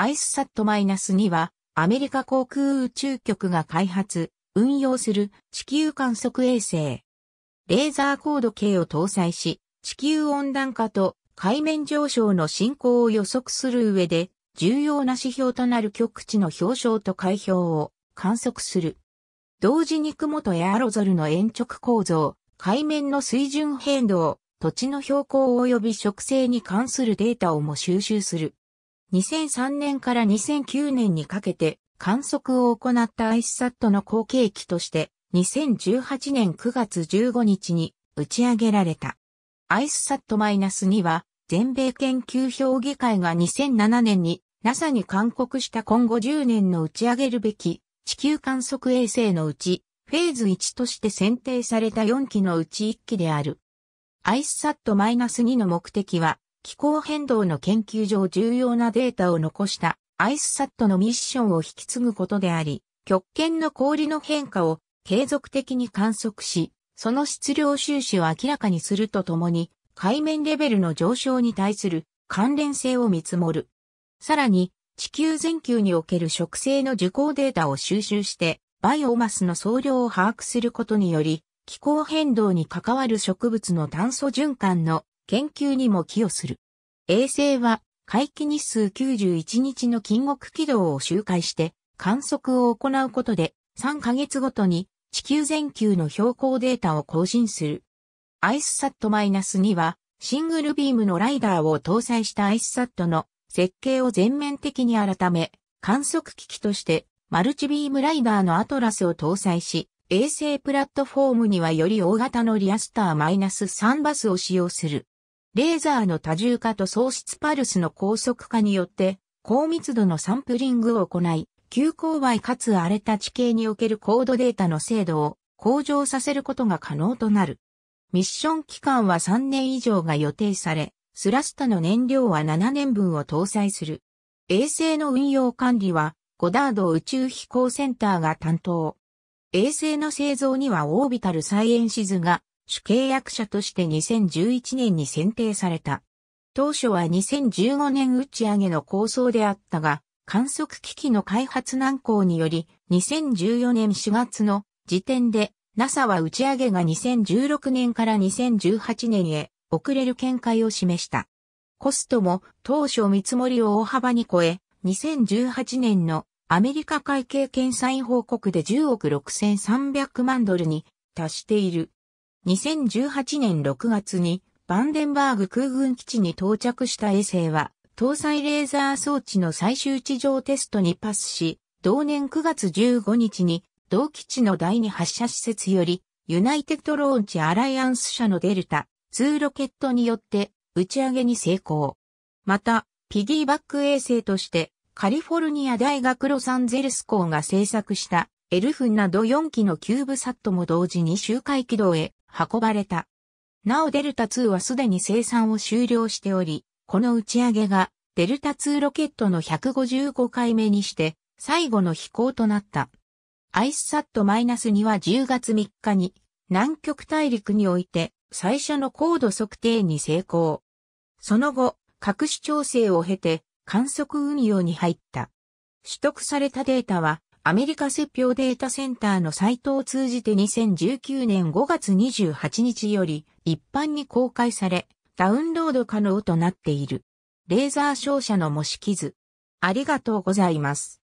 アイスサット -2 は、アメリカ航空宇宙局が開発、運用する地球観測衛星。レーザー高度計を搭載し、地球温暖化と海面上昇の進行を予測する上で、重要な指標となる極地の表彰と海氷を観測する。同時に雲とエアロゾルの延直構造、海面の水準変動、土地の標高及び植生に関するデータをも収集する。2003年から2009年にかけて観測を行ったアイスサットの後継機として2018年9月15日に打ち上げられた。アイスサット -2 は全米研究評議会が2007年に NASA に勧告した今後10年の打ち上げるべき地球観測衛星のうちフェーズ1として選定された4機のうち1機である。アイスサット -2 の目的は気候変動の研究上重要なデータを残したアイスサットのミッションを引き継ぐことであり、極限の氷の変化を継続的に観測し、その質量収支を明らかにするとともに、海面レベルの上昇に対する関連性を見積もる。さらに、地球全球における植生の受光データを収集して、バイオマスの総量を把握することにより、気候変動に関わる植物の炭素循環の研究にも寄与する。衛星は回帰日数91日の金国軌道を周回して観測を行うことで3ヶ月ごとに地球全球の標高データを更新する。アイスサットマイナス -2 はシングルビームのライダーを搭載したアイスサットの設計を全面的に改め観測機器としてマルチビームライダーのアトラスを搭載し衛星プラットフォームにはより大型のリアスターマイナス -3 バスを使用する。レーザーの多重化と喪失パルスの高速化によって、高密度のサンプリングを行い、急勾配かつ荒れた地形における高度データの精度を向上させることが可能となる。ミッション期間は3年以上が予定され、スラスタの燃料は7年分を搭載する。衛星の運用管理は、ゴダード宇宙飛行センターが担当。衛星の製造にはオービタルサイエンシズが主契約者として2011年に選定された。当初は2015年打ち上げの構想であったが、観測機器の開発難航により、2014年4月の時点で NASA は打ち上げが2016年から2018年へ遅れる見解を示した。コストも当初見積もりを大幅に超え、2018年のアメリカ会計検査院報告で10億6300万ドルに達している。2018年6月にバンデンバーグ空軍基地に到着した衛星は、搭載レーザー装置の最終地上テストにパスし、同年9月15日に同基地の第2発射施設より、ユナイテッドローンチアライアンス社のデルタ2ロケットによって打ち上げに成功。また、ピギーバック衛星としてカリフォルニア大学ロサンゼルス校が制作したエルフンなど4機のキューブサットも同時に周回軌道へ運ばれた。なおデルタ2はすでに生産を終了しており、この打ち上げがデルタ2ロケットの155回目にして最後の飛行となった。アイスサット -2 は10月3日に南極大陸において最初の高度測定に成功。その後、各種調整を経て観測運用に入った。取得されたデータはアメリカ説評データセンターのサイトを通じて2019年5月28日より一般に公開され、ダウンロード可能となっている。レーザー照射の模式図。ありがとうございます。